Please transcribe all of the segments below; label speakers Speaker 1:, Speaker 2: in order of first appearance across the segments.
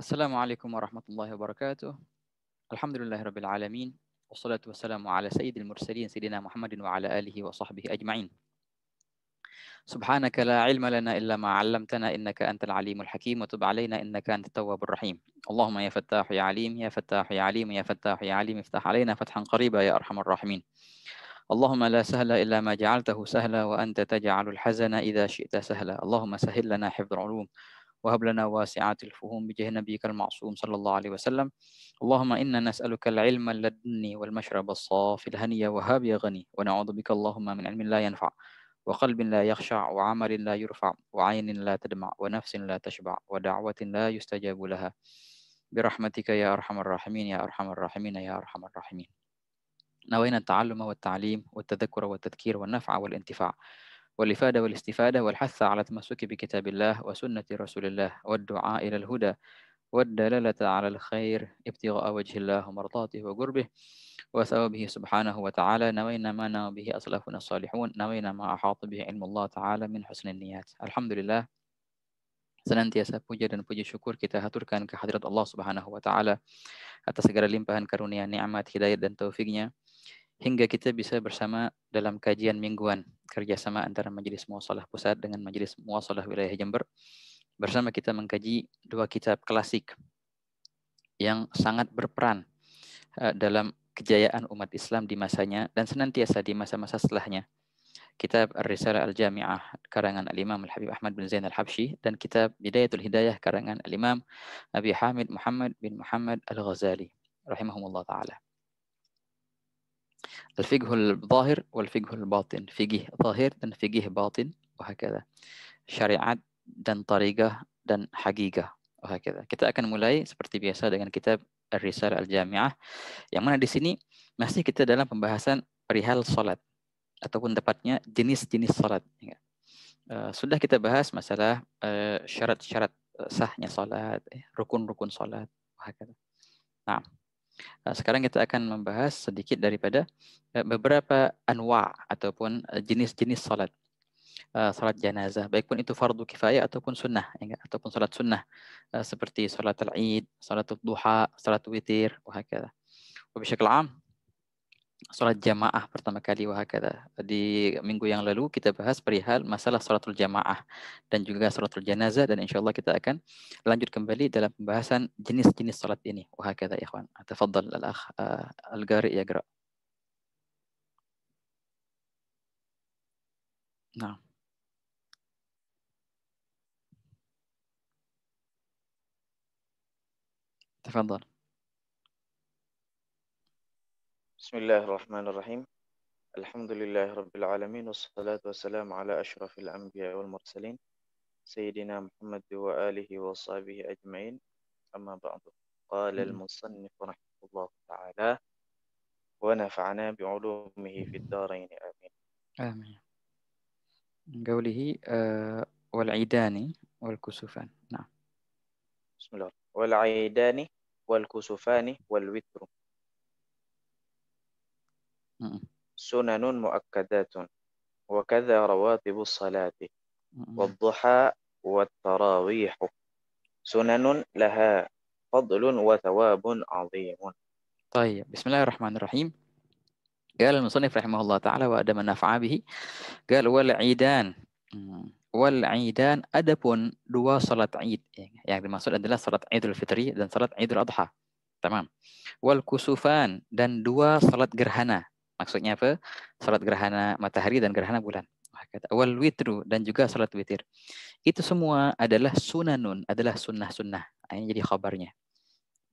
Speaker 1: السلام عليكم ورحمة الله وبركاته الحمد لله رب العالمين والصلاة والسلام على سيد المرسلين سيدنا محمد وعلى آله وصحبه أجمعين سبحانك لا علم لنا إلا ما علمتنا إنك أنت العليم الحكيم وتب علينا إنك أنت التواب الرحيم اللهم يا فتاح يا عليم يا فتاح يا عليم يا فتاح يا عليم افتح علينا فتحا قريبا يا أرحم الراحمين اللهم لا سهل إلا ما جعلته سهلا وأنت تجعل الحزن إذا شئت سهلا اللهم سهل لنا حفظ العلوم وهب لنا واسعات الفهوم بجه نبيك المعصوم صلى الله عليه وسلم اللهم إنا نسألك العلم اللدني والمشرب الصافي الهني وهاب يا غني ونعوذ بك اللهم من علم لا ينفع وقلب لا يخشع وعمل لا يرفع وعين لا تدمع ونفس لا تشبع ودعوة لا يستجاب لها برحمتك يا أرحم الراحمين يا أرحم الراحمين يا أرحم الراحمين نوينا التعلم والتعليم والتذكر والتذكير والنفع والانتفاع والإفادة والاستفادة والحث على التمسك بكتاب الله وسنة رسول الله والدعاء إلى الهدى والدلالة على الخير ابتغاء وجه الله ومرضاته وقربه وثوابه سبحانه وتعالى نوينا ما نوى به أسلافنا الصالحون نوينا ما أحاط به علم الله تعالى من حسن النيات الحمد لله senantiasa puja dan puji syukur kita haturkan kehadirat Allah Subhanahu wa taala atas segala limpahan karunia nikmat hidayah dan taufiknya hingga kita bisa bersama dalam kajian mingguan kerjasama antara Majelis Muasalah Pusat dengan Majelis Muasalah Wilayah Jember. Bersama kita mengkaji dua kitab klasik yang sangat berperan eh, dalam kejayaan umat Islam di masanya dan senantiasa di masa-masa setelahnya. Kitab Risalah Al-Jami'ah karangan Al-Imam Al-Habib Ahmad bin Zain Al-Habsyi dan kitab Bidayatul Hidayah karangan Al-Imam Abi Hamid Muhammad bin Muhammad Al-Ghazali rahimahumullah taala. الفقه الظاهر والفقه الباطن فقه ظاهر dan فقه باطن وهكذا syariat dan tarigah dan hakikah وهكذا. kita akan mulai seperti biasa dengan kitab Ar-Risalah Al-Jami'ah yang mana di sini masih kita dalam pembahasan perihal salat ataupun tepatnya jenis-jenis salat ya. eh, sudah kita bahas masalah eh, syarat-syarat eh, sahnya salat ya. rukun-rukun salat وهكذا. nah Eh, sekarang kita akan membahas sedikit daripada eh, beberapa anwa ataupun eh, jenis-jenis salat. Salat jenazah, baik pun itu fardu kifayah ataupun sunnah, ya ataupun salat sunnah seperti salat al-id, salat duha, salat witir, wahakala. Wabishakal am, sholat jamaah pertama kali wahakata. Di minggu yang lalu kita bahas perihal masalah sholatul jamaah dan juga sholatul janazah dan insyaallah kita akan lanjut kembali dalam pembahasan jenis-jenis sholat ini wahakata ikhwan. Tafadhal al-akh eh, al-gari ya gerak.
Speaker 2: Nah. Tafadhal. بسم الله الرحمن الرحيم الحمد لله رب العالمين والصلاة والسلام على أشرف الأنبياء والمرسلين سيدنا محمد وآله وصحبه أجمعين أما بعد قال المصنف رحمه الله تعالى ونفعنا بعلومه في الدارين آمين آمين
Speaker 1: قوله آه، والعيدان والكسوفان نعم
Speaker 2: بسم الله والعيدان والكسوفان والوتر سنن مؤكدات وكذا رواتب الصلاة والضحى والتراويح سنن لها فضل وثواب عظيم
Speaker 1: طيب بسم الله الرحمن الرحيم قال المصنف رحمه الله تعالى وأدم النفع به قال والعيدان والعيدان أدب دوا صلاة عيد يعني yang dimaksud adalah صلاة عيد Fitri dan صلاة عيد الأضحى تمام والكسوفان kusufan dan dua salat gerhana. Maksudnya apa? Salat gerhana matahari dan gerhana bulan. Awal witru dan juga salat witir. Itu semua adalah sunanun, adalah sunnah-sunnah. Nah, ini jadi khabarnya.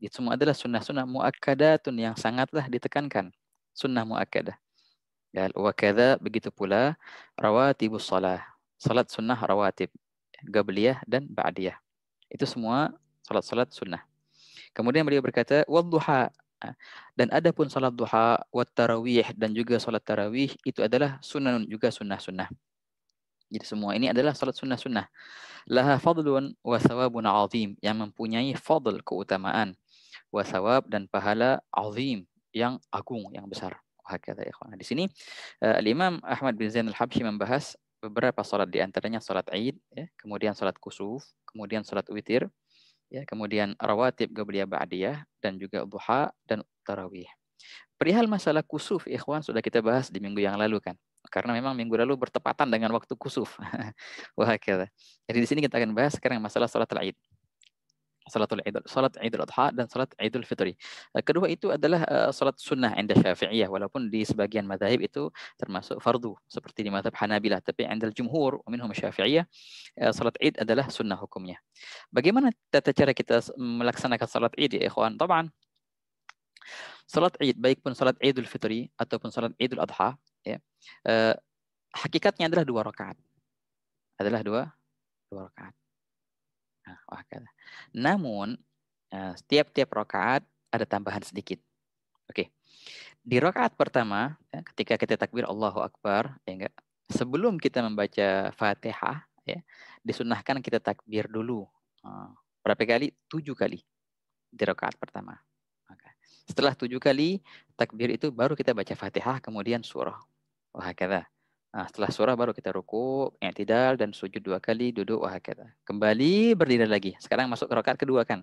Speaker 1: Itu semua adalah sunnah-sunnah muakkadatun yang sangatlah ditekankan. Sunnah muakkadah. Ya, wakada begitu pula rawatibus salah. Salat sunnah rawatib. Gabliyah dan ba'diyah. Itu semua salat-salat sunnah. Kemudian beliau berkata, Wadduha Nah, dan adapun salat duha, wat tarawih dan juga salat tarawih itu adalah sunnah juga sunnah-sunnah. Jadi semua ini adalah salat sunnah-sunnah. Laha fadlun wa thawabun azim yang mempunyai fadl keutamaan wa thawab dan pahala azim yang agung yang besar. Hakata ikhwan. Di sini uh, eh, Imam Ahmad bin Zain al-Habsyi membahas beberapa salat di antaranya salat Id, ya, kemudian salat kusuf, kemudian salat witir, ya kemudian rawatib qabliyah ba'diyah dan juga duha dan tarawih. Perihal masalah kusuf, ikhwan sudah kita bahas di minggu yang lalu kan. Karena memang minggu lalu bertepatan dengan waktu kusuf. Wah, Jadi di sini kita akan bahas sekarang masalah sholat id salatul idul salat idul adha dan salat idul fitri eh, kedua itu adalah eh, salat sunnah عند syafi'iyah walaupun di sebagian madhab itu termasuk fardu seperti di madhab hanabilah tapi عند jumhur minhum syafi'iyah eh, salat id adalah sunnah hukumnya bagaimana tata cara kita melaksanakan salat id ya ikhwan taban salat id baik pun salat idul fitri ataupun salat idul adha ya hakikatnya adalah dua rakaat adalah dua dua rakaat Nah, Namun eh, setiap tiap rokaat ada tambahan sedikit. Oke. Di rokaat pertama, ya, ketika kita takbir Allahu Akbar, ya enggak, sebelum kita membaca Fatihah, ya, disunahkan kita takbir dulu. Eh, berapa kali? Tujuh kali di rokaat pertama. Setelah tujuh kali takbir itu baru kita baca Fatihah, kemudian surah. Wah, kata. Nah, setelah surah baru kita ruku, i'tidal dan sujud dua kali, duduk wahakata. Kembali berdiri lagi. Sekarang masuk ke rakaat kedua kan?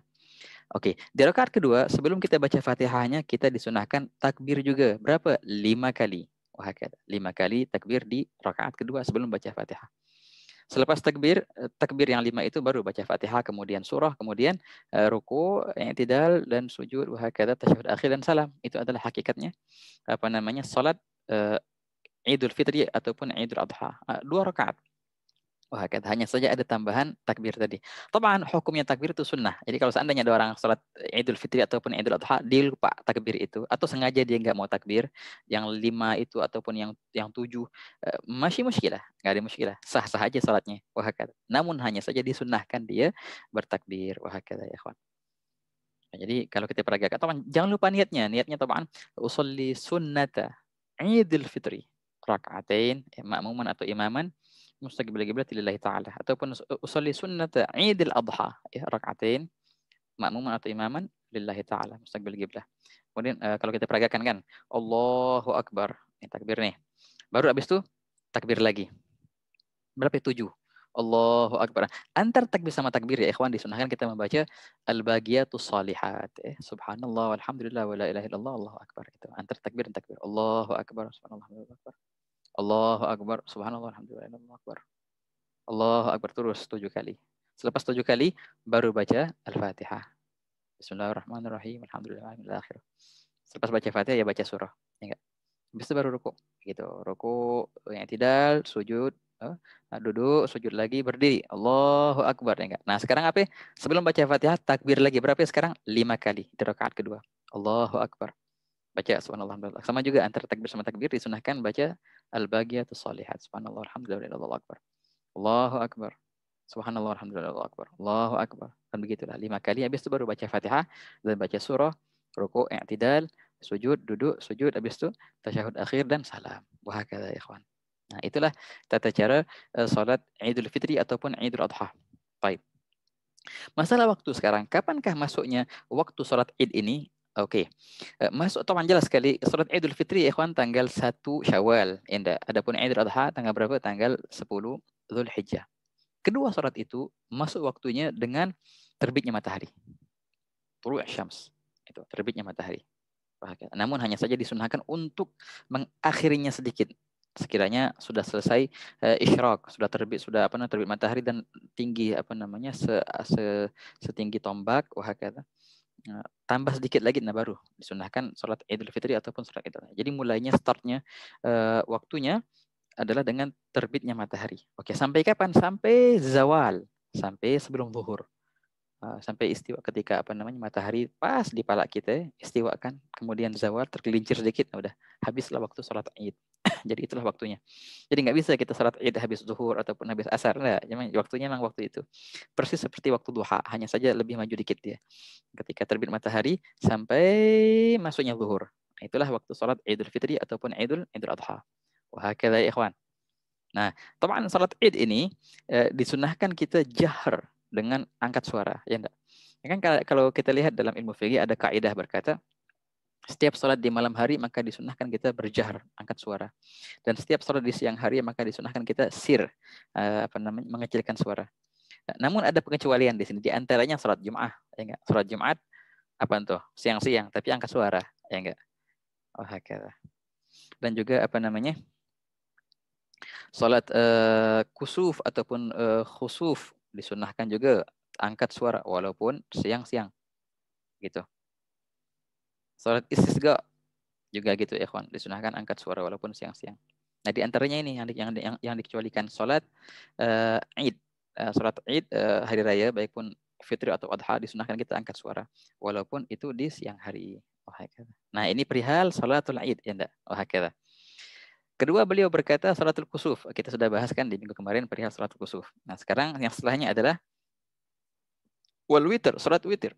Speaker 1: Oke, di rakaat kedua sebelum kita baca Fatihahnya kita disunahkan takbir juga. Berapa? Lima kali. Wahakata. Lima kali takbir di rakaat kedua sebelum baca Fatihah. Selepas takbir, eh, takbir yang lima itu baru baca Fatihah, kemudian surah, kemudian eh, ruku, i'tidal dan sujud, wahakata, tasyahud akhir dan salam. Itu adalah hakikatnya apa namanya? salat eh, Idul Fitri ataupun Idul Adha. Eh, dua rakaat. Wah, hanya saja ada tambahan takbir tadi. Tamaan hukumnya takbir itu sunnah. Jadi kalau seandainya ada orang sholat Idul Fitri ataupun Idul Adha, dia lupa takbir itu atau sengaja dia nggak mau takbir yang lima itu ataupun yang yang tujuh eh, masih muskilah, nggak ada muskilah, sah sah aja sholatnya. Wah, Namun hanya saja disunnahkan dia bertakbir. Wah, ya kawan. Nah, jadi kalau kita peragakan, jangan lupa niatnya. Niatnya tamaan usolli sunnata Idul Fitri rakaatain makmuman atau imaman mustaqbil qiblat lillahi taala ataupun usolli sunnat Idul Adha ya rakaatain makmuman atau imaman lillahi taala mustaqbil qiblah. Kemudian uh, kalau kita peragakan kan Allahu akbar ini takbir nih. Baru habis itu takbir lagi. Berapa ya? Tujuh. Allahu Akbar. Antar takbir sama takbir ya ikhwan disunahkan kita membaca al tu salihat. Eh, subhanallah walhamdulillah wala ilaha illallah Allahu Akbar itu. Antar takbir dan takbir. Allahu Akbar subhanallah Allahu Akbar. Allahu Akbar, Subhanallah, Alhamdulillah, Allahu Akbar. Allahu Akbar terus tujuh kali. Selepas tujuh kali, baru baca Al-Fatihah. Bismillahirrahmanirrahim, Alhamdulillah, Alhamdulillah. Selepas baca Fatihah, ya baca surah. Ingat, ya enggak? Habis itu baru ruku. Gitu. Ruku, yang tidak, sujud, eh, Nah, duduk, sujud lagi, berdiri. Allahu Akbar. Ya enggak? Nah, sekarang apa? Sebelum baca Fatihah, takbir lagi. Berapa ya sekarang? Lima kali. Di rakaat kedua. Allahu Akbar. Baca subhanallah. Sama juga antara takbir sama takbir disunahkan baca al-baqiyatus salihat. Subhanallah, alhamdulillah, Allahu akbar. Allahu akbar. Subhanallah, alhamdulillah, Allahu akbar. Allahu akbar. Dan begitulah lima kali habis itu baru baca Fatihah dan baca surah, ruku, i'tidal, sujud, duduk, sujud habis itu tasyahud akhir dan salam. Wa hakadha ya ikhwan. Nah, itulah tata cara uh, salat Idul Fitri ataupun Idul Adha. Baik. Masalah waktu sekarang, kapankah masuknya waktu sholat id ini Oke. Okay. Eh, masuk teman jelas sekali surat Idul Fitri ya ikhwan tanggal satu Syawal. Indah. Adapun Idul Adha tanggal berapa? Tanggal 10 Zulhijjah. Kedua surat itu masuk waktunya dengan terbitnya matahari. Turu' syams. Itu terbitnya matahari. Namun hanya saja disunahkan untuk mengakhirinya sedikit. Sekiranya sudah selesai uh, isyrok, sudah terbit sudah apa namanya terbit matahari dan tinggi apa namanya se, se setinggi tombak wah kata Eh, tambah sedikit lagi nah baru disunahkan sholat idul fitri ataupun sholat idul jadi mulainya startnya uh, waktunya adalah dengan terbitnya matahari oke sampai kapan sampai zawal sampai sebelum zuhur uh, sampai istiwa ketika apa namanya matahari pas di palak kita istiwa kan kemudian zawal tergelincir sedikit nah udah habislah waktu sholat id jadi itulah waktunya. Jadi nggak bisa kita sholat id habis zuhur ataupun habis asar, enggak. Emang waktunya memang waktu itu. Persis seperti waktu duha, hanya saja lebih maju dikit dia. Ketika terbit matahari sampai masuknya zuhur. Itulah waktu sholat idul fitri ataupun idul idul adha. Wahakala ikhwan. Nah, teman sholat id ini eh, disunahkan kita jahar dengan angkat suara, ya enggak? Ya kan kalau kita lihat dalam ilmu fikih ada kaidah berkata setiap sholat di malam hari maka disunahkan kita berjahar, angkat suara. Dan setiap sholat di siang hari maka disunahkan kita sir, eh, apa namanya, mengecilkan suara. Nah, namun ada pengecualian di sini. Di antaranya sholat Jumat, ya enggak? Sholat Jumat apa itu? Siang-siang, tapi angkat suara, ya enggak? Oh, hakala. Dan juga apa namanya? Sholat uh, kusuf ataupun uh, khusuf disunahkan juga angkat suara walaupun siang-siang gitu. Salat istisqa juga gitu ya, Disunahkan angkat suara walaupun siang-siang. Nah, di antaranya ini yang yang yang, yang dikecualikan salat uh, eh, Id. Uh, eh, salat Id uh, eh, hari raya baik pun fitri atau adha disunahkan kita angkat suara walaupun itu di siang hari. Oh, nah, ini perihal salatul Id ya enggak? Oh, Kedua beliau berkata salatul kusuf. Kita sudah bahaskan di minggu kemarin perihal salatul kusuf. Nah sekarang yang setelahnya adalah wal witr, salat witir.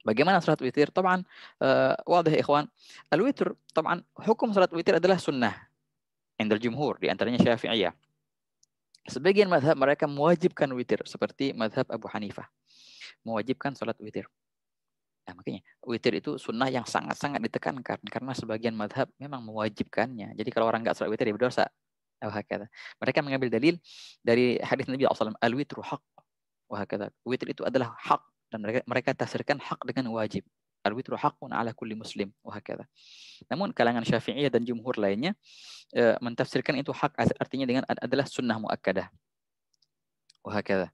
Speaker 1: Bagaimana salat witir? Taban uh, eh, wadah ikhwan. al witir, taban hukum salat witir adalah sunnah. Indal jumhur di antaranya Syafi'iyah. Sebagian madhab mereka mewajibkan witir seperti madhab Abu Hanifah. Mewajibkan salat witir. Nah, makanya witir itu sunnah yang sangat-sangat ditekankan karena sebagian madhab memang mewajibkannya. Jadi kalau orang nggak sholat witir dia berdosa. Wahakata. Mereka mengambil dalil dari hadis Nabi SAW. Al-witru haq. Wahakata. Witir itu adalah hak dan mereka mereka tafsirkan hak dengan wajib. Al-witru haqqun ala kulli muslim wahakala. Namun kalangan Syafi'iyah dan jumhur lainnya e, mentafsirkan itu hak artinya dengan adalah sunnah muakkadah. Wahakala.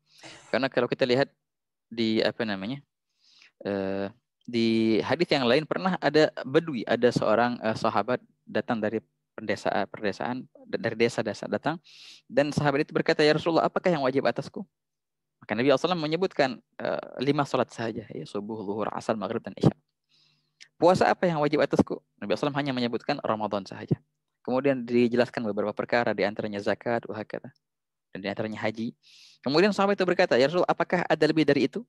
Speaker 1: Karena kalau kita lihat di apa namanya? E, di hadis yang lain pernah ada bedui, ada seorang e, sahabat datang dari perdesaan, perdesaan dari desa desa datang dan sahabat itu berkata ya Rasulullah apakah yang wajib atasku? Maka Nabi SAW menyebutkan uh, lima sholat saja, ya, subuh, luhur, asal, maghrib, dan isya. Puasa apa yang wajib atasku? Nabi SAW hanya menyebutkan Ramadan saja. Kemudian dijelaskan beberapa perkara, di antaranya zakat, wahakata, dan di antaranya haji. Kemudian sahabat itu berkata, Ya Rasul, apakah ada lebih dari itu?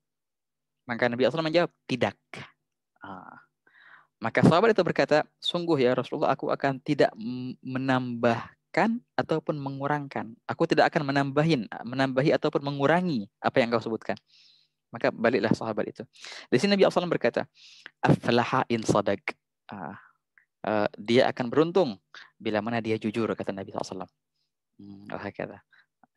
Speaker 1: Maka Nabi SAW menjawab, tidak. Ah. Maka sahabat itu berkata, sungguh ya Rasulullah, aku akan tidak menambah menambahkan ataupun mengurangkan. Aku tidak akan menambahin, menambahi ataupun mengurangi apa yang kau sebutkan. Maka baliklah sahabat itu. Di sini Nabi SAW berkata, Aflaha in sadag. Uh, ah, uh, eh, dia akan beruntung bila mana dia jujur, kata Nabi SAW. Hmm, kata.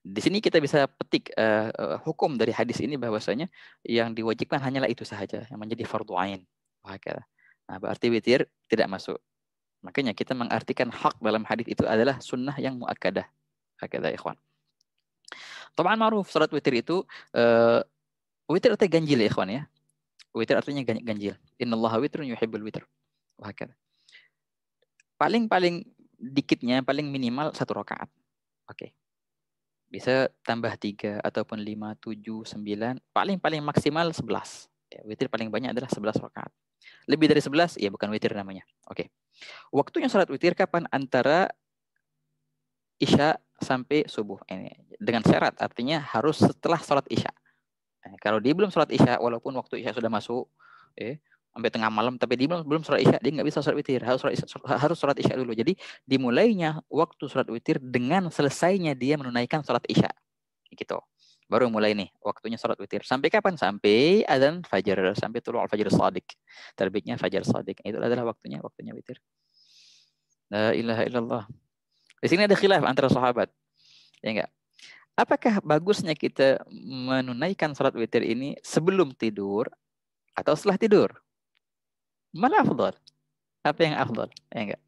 Speaker 1: Di sini kita bisa petik uh, uh, hukum dari hadis ini bahwasanya yang diwajibkan hanyalah itu saja yang menjadi fardu ain. Nah, berarti witir tidak masuk Makanya kita mengartikan hak dalam hadis itu adalah sunnah yang muakkadah. Hakada ikhwan. Tabaan ma'ruf salat witir itu uh, witir artinya ganjil ya ikhwan ya. Witir artinya ganjil. Innallaha witrun yuhibbul witr. Hakada. Paling-paling dikitnya paling minimal satu rakaat. Oke. Okay. Bisa tambah tiga ataupun lima, tujuh, sembilan. Paling-paling maksimal sebelas. Ya, witir paling banyak adalah 11 rakaat. Lebih dari 11, ya bukan witir namanya. Oke. Okay. Waktunya sholat witir kapan? Antara isya sampai subuh. Ini dengan syarat, artinya harus setelah sholat isya. Eh, kalau dia belum sholat isya, walaupun waktu isya sudah masuk, eh, sampai tengah malam, tapi dia belum, belum sholat isya, dia nggak bisa sholat witir. Harus sholat, isya, harus sholat isya dulu. Jadi dimulainya waktu sholat witir dengan selesainya dia menunaikan sholat isya. Gitu baru mulai nih waktunya sholat witir. Sampai kapan? Sampai adzan fajar, sampai al fajar sadiq Terbitnya fajar sadiq Itu adalah waktunya, waktunya witir. La ilaha illallah. Di sini ada khilaf antara sahabat. Ya enggak? Apakah bagusnya kita menunaikan sholat witir ini sebelum tidur atau setelah tidur? Mana afdal? Apa yang afdal? Ya enggak?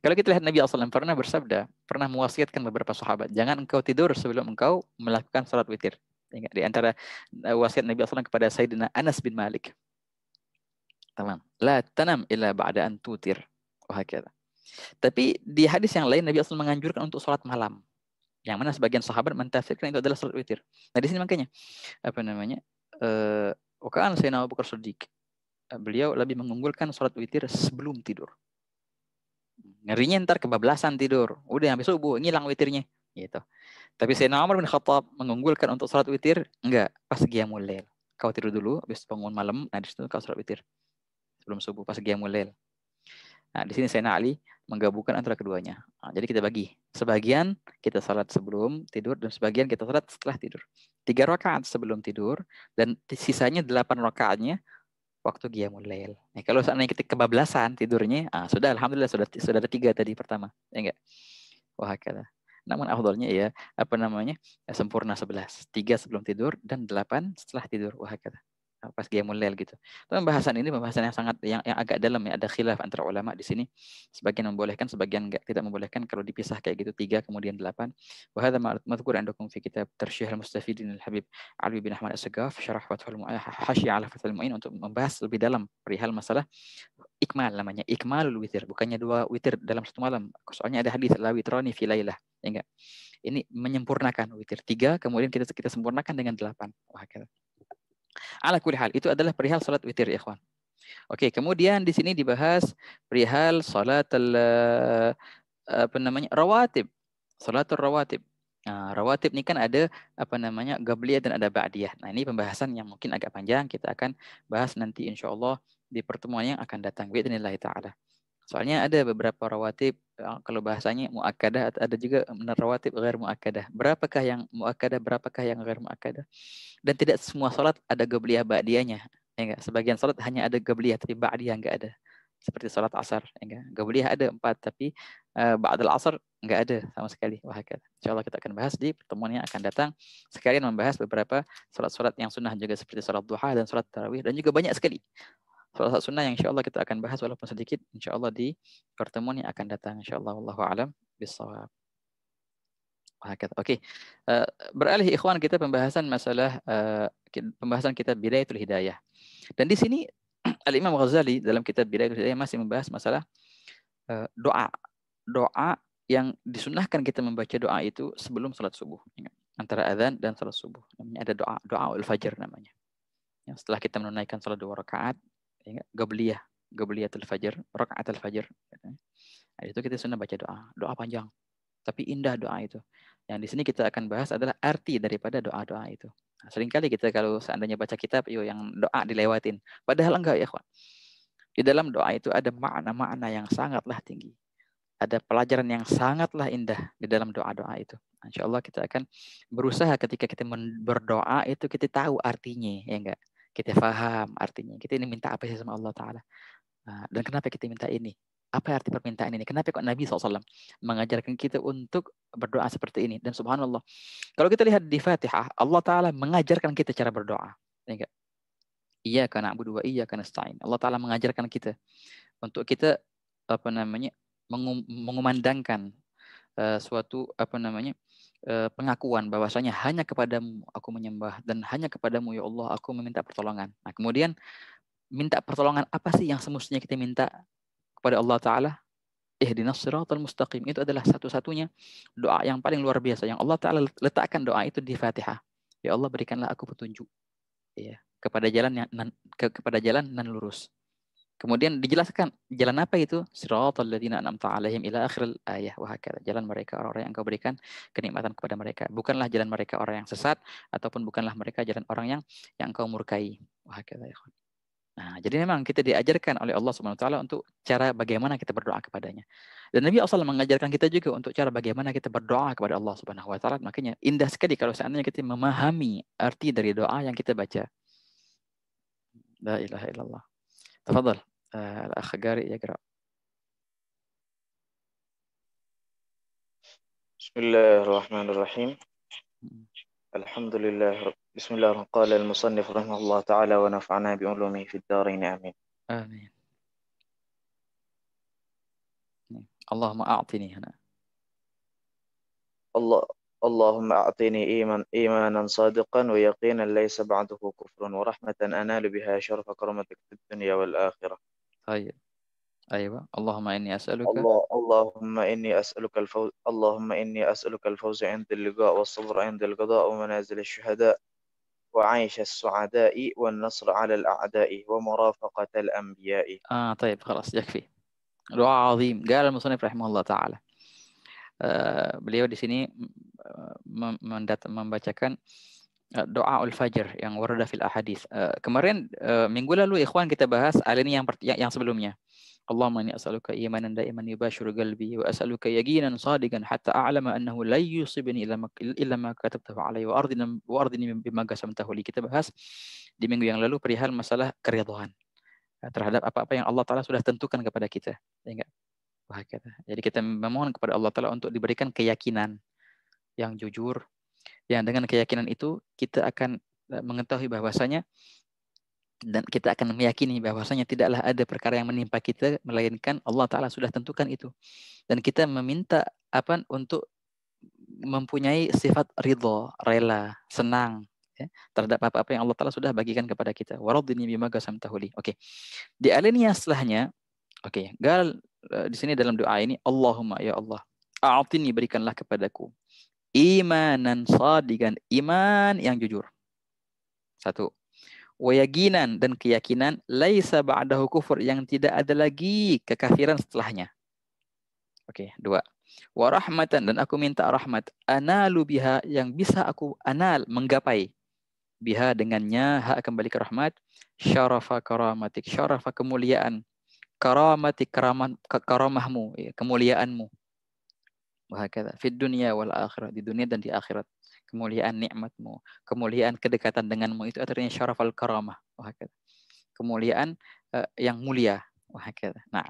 Speaker 1: Kalau kita lihat Nabi SAW pernah bersabda, pernah mewasiatkan beberapa sahabat, jangan engkau tidur sebelum engkau melakukan sholat witir. Di antara eh, wasiat Nabi SAW kepada Sayyidina Anas bin Malik. Tamam. La tanam illa ba'da an tutir. Tapi di hadis yang lain Nabi SAW menganjurkan untuk sholat malam. Yang mana sebagian sahabat mentafsirkan itu adalah sholat witir. Nah di sini makanya apa namanya? uh, eh, Wakaan Sayyidina Abu Bakar eh, beliau lebih mengunggulkan sholat witir sebelum tidur. Ngerinya ntar kebablasan tidur. Udah habis subuh ngilang witirnya gitu. Tapi saya Umar bin Khattab mengunggulkan untuk sholat witir, enggak, pas dia mulai. Kau tidur dulu, habis bangun malam, nah disitu kau sholat witir. Sebelum subuh, pas dia mulai. Nah, di sini saya Ali menggabungkan antara keduanya. Nah, jadi kita bagi. Sebagian kita sholat sebelum tidur dan sebagian kita sholat setelah tidur. Tiga rakaat sebelum tidur dan sisanya delapan rakaatnya waktu dia mulai. Nah, kalau seandainya kita kebablasan tidurnya, ah, sudah alhamdulillah sudah sudah ada tiga tadi pertama, ya enggak? Wah, kata. Namun afdolnya ya apa namanya? sempurna sebelas, tiga sebelum tidur dan delapan setelah tidur. Wah, kata pas dia mulai gitu. Tapi pembahasan ini pembahasan yang sangat yang, yang agak dalam ya ada khilaf antara ulama di sini. Sebagian membolehkan, sebagian enggak tidak membolehkan kalau dipisah kayak gitu tiga kemudian delapan. Wa hadza yang dokum fi kitab Tarsyih al-Mustafidin al-Habib alwi bin Ahmad as syarah Fathul hashi ala Fathul Muin untuk membahas lebih dalam perihal masalah ikmal namanya ikmalul witir bukannya dua witir dalam satu malam. Soalnya ada hadis la witrani fi lailah. Ya enggak? Ini menyempurnakan witir tiga kemudian kita kita sempurnakan dengan delapan. Wah, Ala kulli hal, itu adalah perihal salat witir, ya ikhwan. Oke, kemudian di sini dibahas perihal salat eh, apa namanya? rawatib. Salatul rawatib. Nah, rawatib ini kan ada apa namanya gabliyah dan ada ba'diyah. Nah ini pembahasan yang mungkin agak panjang kita akan bahas nanti insyaallah di pertemuan yang akan datang. Bismillahirrahmanirrahim. Soalnya ada beberapa rawatib eh, kalau bahasanya muakkadah ada juga rawatib ghair muakkadah. Berapakah yang muakkadah, berapakah yang ghair muakkadah? Dan tidak semua salat ada qabliyah ba'diyahnya. Ya enggak? Sebagian salat hanya ada qabliyah tapi ba'diyah enggak ada. Seperti salat asar, ya enggak? Qabliyah ada empat tapi uh, ba'dal asar enggak ada sama sekali. Wah, Insyaallah kita akan bahas di pertemuan yang akan datang sekalian membahas beberapa salat-salat yang sunnah juga seperti salat duha dan salat tarawih dan juga banyak sekali salah satu sunnah yang insya Allah kita akan bahas walaupun sedikit insya Allah di pertemuan yang akan datang insya Allah Allahu alam bisawab. Oke, okay. Eh, beralih ikhwan kita pembahasan masalah eh, pembahasan pembahasan kita Bidayatul Hidayah. Dan di sini Al Imam Ghazali dalam kitab Bidayatul Hidayah masih membahas masalah eh, doa. Doa yang disunahkan kita membaca doa itu sebelum salat subuh. antara adzan dan salat subuh. Namanya ada doa doa al fajar namanya. Yang setelah kita menunaikan salat dua rakaat, ingat ya Gabliyah Gabliyatul Fajr Rakaatul Fajr nah, itu kita sunnah baca doa doa panjang tapi indah doa itu yang di sini kita akan bahas adalah arti daripada doa-doa itu nah, seringkali kita kalau seandainya baca kitab yo yang doa dilewatin padahal enggak ya kawan di dalam doa itu ada makna-makna yang sangatlah tinggi ada pelajaran yang sangatlah indah di dalam doa-doa itu. Nah, insya Allah kita akan berusaha ketika kita berdoa itu kita tahu artinya, ya enggak? kita faham artinya kita ini minta apa sih sama Allah Taala nah, dan kenapa kita minta ini apa arti permintaan ini kenapa kok Nabi SAW mengajarkan kita untuk berdoa seperti ini dan subhanallah kalau kita lihat di Fatihah Allah Taala mengajarkan kita cara berdoa iya karena Abu dua iya karena Stein Allah Taala mengajarkan kita untuk kita apa namanya mengumandangkan uh, suatu apa namanya Eh, pengakuan bahwasanya hanya kepadamu aku menyembah dan hanya kepadamu ya Allah aku meminta pertolongan. Nah, kemudian minta pertolongan apa sih yang semestinya kita minta kepada Allah taala? Eh siratal mustaqim. Itu adalah satu-satunya doa yang paling luar biasa yang Allah taala letakkan doa itu di Fatihah. Ya Allah berikanlah aku petunjuk. Ya, kepada jalan yang nan, ke, kepada jalan nan lurus. Kemudian dijelaskan jalan apa itu? Shiratal ladzina an'amta 'alaihim ila akhiril ayah wa Jalan mereka orang-orang yang Engkau berikan kenikmatan kepada mereka. Bukanlah jalan mereka orang yang sesat ataupun bukanlah mereka jalan orang yang yang Engkau murkai. Wa ya ikhwan. Nah, jadi memang kita diajarkan oleh Allah Subhanahu wa taala untuk cara bagaimana kita berdoa kepadanya. Dan Nabi SAW mengajarkan kita juga untuk cara bagaimana kita berdoa kepada Allah Subhanahu wa taala. Makanya indah sekali kalau seandainya kita memahami arti dari doa yang kita baca. La ilaha illallah. Tafadhal. الأخ آه، جاري يقرأ
Speaker 2: بسم الله الرحمن الرحيم الحمد لله رب بسم الله قال المصنف رحمه الله تعالى ونفعنا بعلومه في الدارين آمين آمين نعم. اللهم أعطني هنا الله اللهم أعطني إيمان إيمانا صادقا ويقينا ليس بعده كفر ورحمة أنال بها شرف كرمتك في الدنيا والآخرة طيب أيوة اللهم إني أسألك الله اللهم إني أسألك الفوز اللهم إني أسألك الفوز عند اللقاء والصبر عند القضاء ومنازل الشهداء وعيش السعداء والنصر على الأعداء ومرافقة الأنبياء
Speaker 1: آه طيب خلاص يكفي دعاء عظيم قال المصنف رحمه الله تعالى uh, beliau di sini من membacakan Eh, doa ul fajr yang warada fil ahadis. Uh, kemarin uh, minggu lalu ikhwan kita bahas hal ini yang ya, yang sebelumnya. Allahumma inni as'aluka imanan daiman yubashir qalbi wa as'aluka yaqinan sadigan hatta a'lama annahu la yusibni illa ma illa ma katabtahu alayhi wa ardina wa ardina bima qasamtahu li. Kita bahas di minggu yang lalu perihal masalah keridhaan terhadap apa-apa yang Allah Taala sudah tentukan kepada kita. Ya enggak? Jadi kita memohon kepada Allah Taala untuk diberikan keyakinan yang jujur, Ya, dengan keyakinan itu kita akan e, mengetahui bahwasanya dan kita akan meyakini bahwasanya tidaklah ada perkara yang menimpa kita melainkan Allah taala sudah tentukan itu. Dan kita meminta apa untuk mempunyai sifat ridho, rela, senang ya, terhadap apa-apa yang Allah taala sudah bagikan kepada kita. Waradini bima tahuli. Oke. Di alinea setelahnya oke, okay, gal e, di sini dalam doa ini Allahumma ya Allah, a'tini berikanlah kepadaku imanan sadigan iman yang jujur satu wayaginan dan keyakinan laisa ba'dahu kufur yang tidak ada lagi kekafiran setelahnya oke okay, dua warahmatan dan aku minta rahmat analu biha yang bisa aku anal menggapai biha dengannya hak kembali ke rahmat syarafa karamatik syarafa kemuliaan karamatik karaman karamahmu ya, kemuliaanmu Wahakata. Fid dunia wal akhirat. Di dunia dan di akhirat. Kemuliaan nikmatmu. Kemuliaan kedekatan denganmu. Itu artinya syaraf al karamah. Wahakata. Kemuliaan uh, yang mulia. Wahakata. Nah.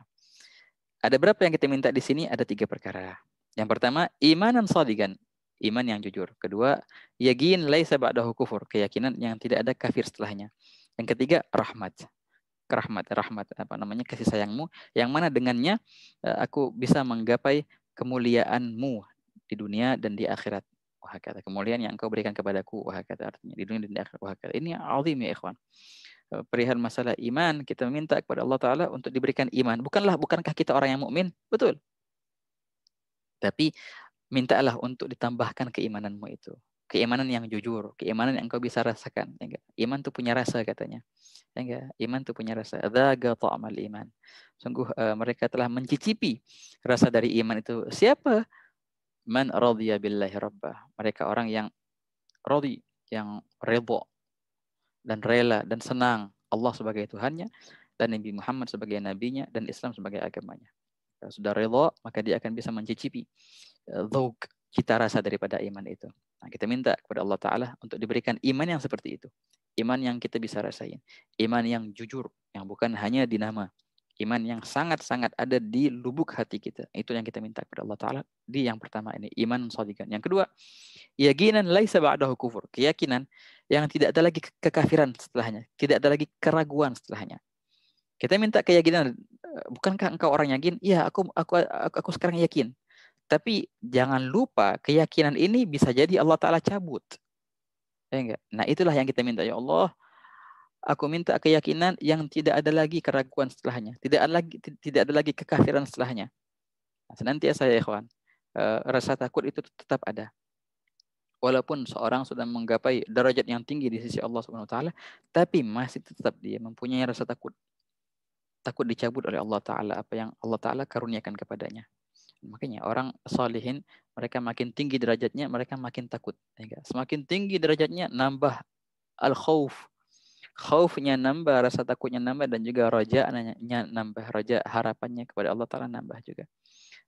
Speaker 1: Ada berapa yang kita minta di sini? Ada tiga perkara. Yang pertama, imanan sadigan. Iman yang jujur. Kedua, yakin laisa ba'dahu kufur. Keyakinan yang tidak ada kafir setelahnya. Yang ketiga, rahmat. Rahmat, rahmat apa namanya kasih sayangmu yang mana dengannya eh, aku bisa menggapai kemuliaanmu di dunia dan di akhirat. Wah kata kemuliaan yang engkau berikan kepadaku. Wah kata artinya di dunia dan di akhirat. Wah kata ini azim ya ikhwan. E, perihal masalah iman, kita minta kepada Allah Ta'ala untuk diberikan iman. Bukanlah, bukankah kita orang yang mukmin? Betul. Tapi mintalah untuk ditambahkan keimananmu itu keimanan yang jujur, keimanan yang kau bisa rasakan. Ya enggak? Iman tuh punya rasa katanya. Ya enggak? Iman tuh punya rasa. Dzaga ta'mal iman. Sungguh uh, mereka telah mencicipi rasa dari iman itu. Siapa? Man radhiya billahi rabbah. Mereka orang yang radhi, yang rebo dan rela dan senang Allah sebagai Tuhannya dan Nabi Muhammad sebagai nabinya dan Islam sebagai agamanya. Kalau sudah rela, maka dia akan bisa mencicipi uh, cita rasa daripada iman itu. Nah, kita minta kepada Allah Ta'ala untuk diberikan iman yang seperti itu. Iman yang kita bisa rasain. Iman yang jujur, yang bukan hanya di nama. Iman yang sangat-sangat ada di lubuk hati kita. Itu yang kita minta kepada Allah Ta'ala. Di yang pertama ini, iman sadiqan. Yang kedua, yakinan laisa ba'dahu kufur. Keyakinan yang tidak ada lagi kekafiran setelahnya. Tidak ada lagi keraguan setelahnya. Kita minta keyakinan, bukankah engkau orang yakin? iya aku aku aku, aku sekarang yakin. Tapi jangan lupa keyakinan ini bisa jadi Allah Ta'ala cabut. Ya enggak? Nah itulah yang kita minta. Ya Allah, aku minta keyakinan yang tidak ada lagi keraguan setelahnya. Tidak ada lagi, tidak ada lagi kekafiran setelahnya. Nah, senantiasa ya ikhwan. Eh, rasa takut itu tetap ada. Walaupun seorang sudah menggapai derajat yang tinggi di sisi Allah Subhanahu wa taala, tapi masih tetap dia mempunyai rasa takut. Takut dicabut oleh Allah taala apa yang Allah taala karuniakan kepadanya. Makanya orang solihin mereka makin tinggi derajatnya mereka makin takut. Ya Semakin tinggi derajatnya nambah al khawf khaufnya nambah, rasa takutnya nambah, dan juga roja nambah, roja harapannya kepada Allah Ta'ala nambah juga.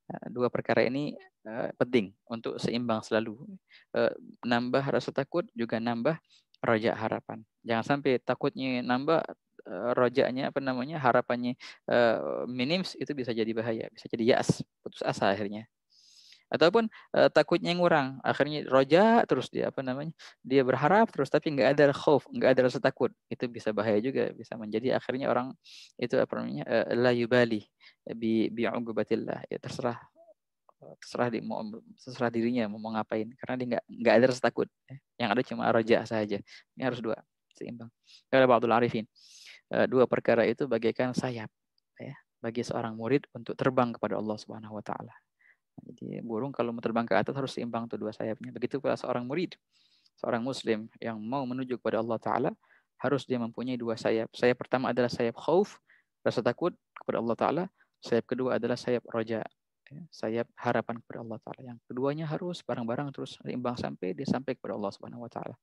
Speaker 1: Nah, dua perkara ini eh, penting untuk seimbang selalu. Eh, nambah rasa takut juga nambah roja harapan. Jangan sampai takutnya nambah, Eh, rojanya apa namanya harapannya eh, minims itu bisa jadi bahaya, bisa jadi yas ya putus asa akhirnya. Ataupun eh, takutnya takutnya kurang akhirnya roja terus dia apa namanya dia berharap terus tapi nggak ada khauf, nggak ada rasa takut, itu bisa bahaya juga, bisa menjadi akhirnya orang itu apa namanya la yubali bi bi ya terserah terserah di mau terserah dirinya mau ngapain karena dia nggak nggak ada rasa takut yang ada cuma roja saja ini harus dua seimbang kalau Abdul Arifin Eh, dua perkara itu bagaikan sayap ya, bagi seorang murid untuk terbang kepada Allah Subhanahu wa taala. Jadi burung kalau mau terbang ke atas harus seimbang tuh dua sayapnya. Begitu pula seorang murid, seorang muslim yang mau menuju kepada Allah taala harus dia mempunyai dua sayap. Sayap pertama adalah sayap khauf, rasa takut kepada Allah taala. Sayap kedua adalah sayap roja, ya, sayap harapan kepada Allah taala. Yang keduanya harus barang-barang terus seimbang sampai dia sampai kepada Allah Subhanahu wa taala.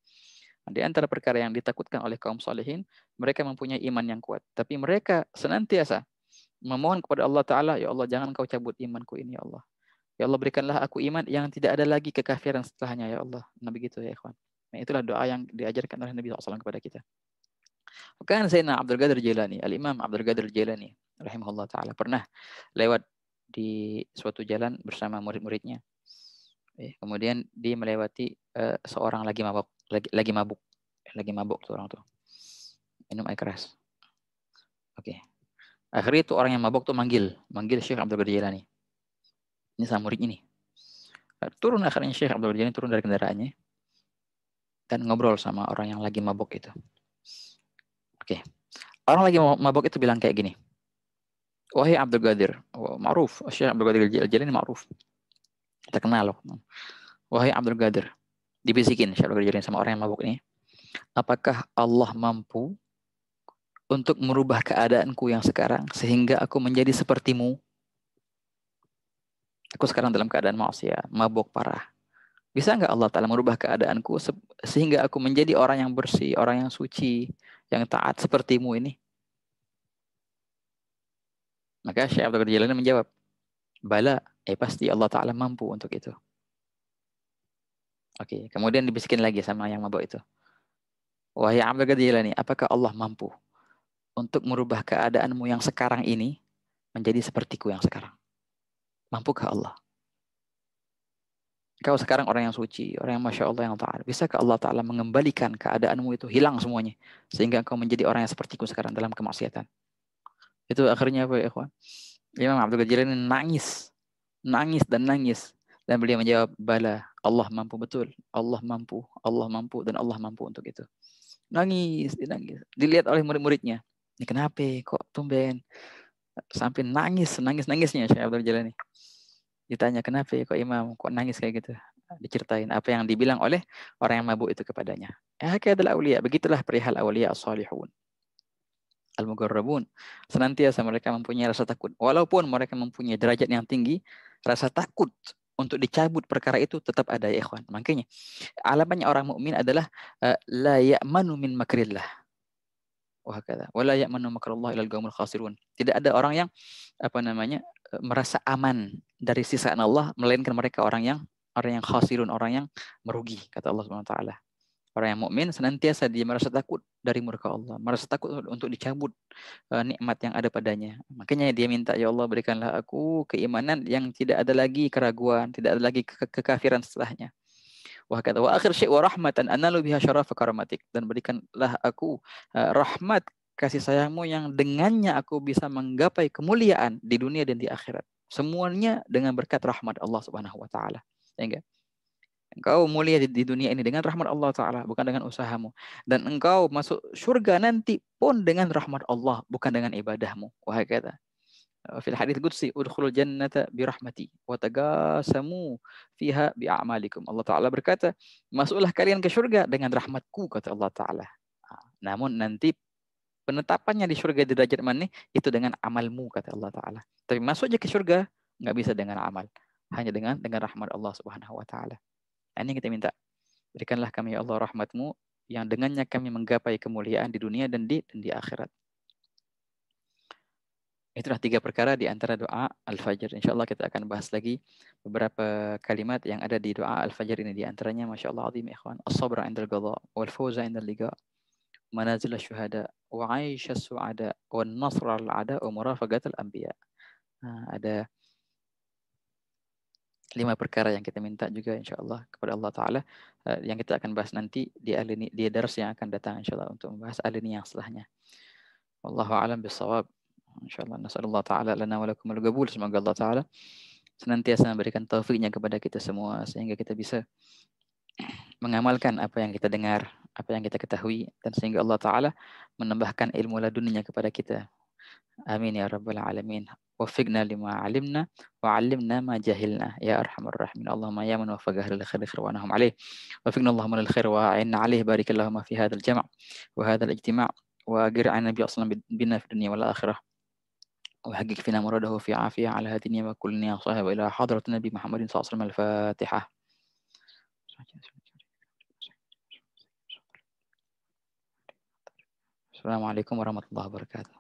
Speaker 1: Di antara perkara yang ditakutkan oleh kaum solehin, mereka mempunyai iman yang kuat. Tapi mereka senantiasa memohon kepada Allah Ta'ala, Ya Allah jangan kau cabut imanku ini Ya Allah. Ya Allah berikanlah aku iman yang tidak ada lagi kekafiran setelahnya Ya Allah. Nah begitu ya ikhwan. Nah itulah doa yang diajarkan oleh Nabi SAW kepada kita. Bukan Sayyidina Abdul Gadir Jailani, Al-Imam Abdul Gadir Jailani, rahimahullah ta'ala, pernah lewat di suatu jalan bersama murid-muridnya. Eh, kemudian dia melewati uh, seorang lagi mabok lagi lagi mabuk lagi mabuk tuh orang tuh minum air keras oke okay. akhirnya tuh orang yang mabuk tuh manggil manggil Syekh Abdul Qadir Jilani ini sama murid ini turun akhirnya Syekh Abdul Qadir turun dari kendaraannya dan ngobrol sama orang yang lagi mabuk itu oke okay. orang lagi mabuk itu bilang kayak gini wahai Abdul Qadir ma'ruf Syekh Abdul Qadir Jilani ma'ruf terkenal loh wahai Abdul Qadir dibisikin Syaikhul berjalan sama orang yang mabuk ini. Apakah Allah mampu untuk merubah keadaanku yang sekarang sehingga aku menjadi sepertimu? Aku sekarang dalam keadaan maksiat mabuk parah. Bisa nggak Allah Ta'ala merubah keadaanku sehingga aku menjadi orang yang bersih, orang yang suci, yang taat sepertimu ini? Maka Syekh Abdul Jalil menjawab, Bala, eh pasti Allah Ta'ala mampu untuk itu. Oke, okay. kemudian dibisikin lagi sama yang mabuk itu. wah Wahai Abdul apakah Allah mampu untuk merubah keadaanmu yang sekarang ini menjadi sepertiku yang sekarang? Mampukah Allah? Kau sekarang orang yang suci, orang yang masya Allah yang taat. Bisakah Allah Taala mengembalikan keadaanmu itu hilang semuanya sehingga kau menjadi orang yang sepertiku sekarang dalam kemaksiatan? Itu akhirnya apa ya, ikhwan? Imam Abdul ini nangis, nangis dan nangis dan beliau menjawab, bala, Allah mampu betul. Allah mampu, Allah mampu, dan Allah mampu untuk itu. Nangis, nangis. Dilihat oleh murid-muridnya. Ini kenapa? Kok tumben? Sampai nangis, nangis-nangisnya Syekh Abdul Jalani. Ditanya, kenapa kok imam? Kok nangis kayak gitu? Diceritain apa yang dibilang oleh orang yang mabuk itu kepadanya. Ya, adalah awliya. Begitulah perihal awliya as-salihun al-mugarrabun. Senantiasa mereka mempunyai rasa takut. Walaupun mereka mempunyai derajat yang tinggi, rasa takut untuk dicabut perkara itu tetap ada ya ikhwan. Makanya alamannya orang mukmin adalah eh, la ya'manu min makrillah. kata, Wa la ya'manu ilal gaumul khasirun. Tidak ada orang yang apa namanya eh, merasa aman dari sisaan Allah melainkan mereka orang yang orang yang khasirun, orang yang merugi kata Allah Subhanahu wa taala. Orang yang mukmin senantiasa dia merasa takut dari murka Allah, merasa takut untuk dicabut eh, nikmat yang ada padanya. Makanya dia minta ya Allah berikanlah aku keimanan yang tidak ada lagi keraguan, tidak ada lagi ke kekafiran setelahnya. Wah kata wa akhir syai' wa rahmatan analu biha syaraf karamatik dan berikanlah aku eh, rahmat kasih sayangmu yang dengannya aku bisa menggapai kemuliaan di dunia dan di akhirat. Semuanya dengan berkat rahmat Allah Subhanahu wa taala. Ya enggak? Engkau mulia di, di dunia ini dengan rahmat Allah Ta'ala, bukan dengan usahamu. Dan engkau masuk surga nanti pun dengan rahmat Allah, bukan dengan ibadahmu. Wahai kata. Eh, fil hadith Qudsi, Udkhulul jannata birahmati, wa tagasamu fiha bi'amalikum. Allah Ta'ala berkata, masuklah kalian ke surga dengan rahmatku, kata Allah Ta'ala. Ah, namun nanti penetapannya di surga di derajat mana itu dengan amalmu kata Allah Taala. Tapi masuk aja ke surga nggak bisa dengan amal, hanya dengan dengan rahmat Allah Subhanahu Wa Taala. Ini kita minta. Berikanlah kami ya Allah rahmatmu yang dengannya kami menggapai kemuliaan di dunia dan di, dan di akhirat. Itulah tiga perkara di antara doa Al-Fajr. Insya Allah kita akan bahas lagi beberapa kalimat yang ada di doa Al-Fajr ini. Di antaranya, Masya Allah, Azim ya Ikhwan, As-sabra indal gada, wal fawza indal liga, manazil syuhada, wa aisha su'ada, wa nasra al-ada, wa murafagat al-anbiya. Nah, ada lima perkara yang kita minta juga insya Allah kepada Allah Ta'ala uh, yang kita akan bahas nanti di alini, di dars yang akan datang insya Allah untuk membahas alini yang setelahnya. Wallahu alam bisawab. Insya Allah nasallallahu ta'ala lana wa lakum al-gabul. Semoga Allah Ta'ala senantiasa memberikan taufiknya kepada kita semua sehingga kita bisa mengamalkan apa yang kita dengar, apa yang kita ketahui dan sehingga Allah Ta'ala menambahkan ilmu laduninya kepada kita آمين يا رب العالمين وفقنا لما علمنا وعلمنا ما جهلنا يا أرحم الراحمين اللهم يا من وفق أهل الخير خروانهم عليه وفقنا اللهم للخير وأعنا عليه بارك اللهم في هذا الجمع وهذا الاجتماع وأجر عن النبي أصلا بنا في الدنيا والآخرة وحقق فينا مراده في عافية على هذه النعمة كلنا صاحب إلى حضرة النبي محمد صلى الله عليه وسلم الفاتحة
Speaker 2: السلام عليكم ورحمة الله وبركاته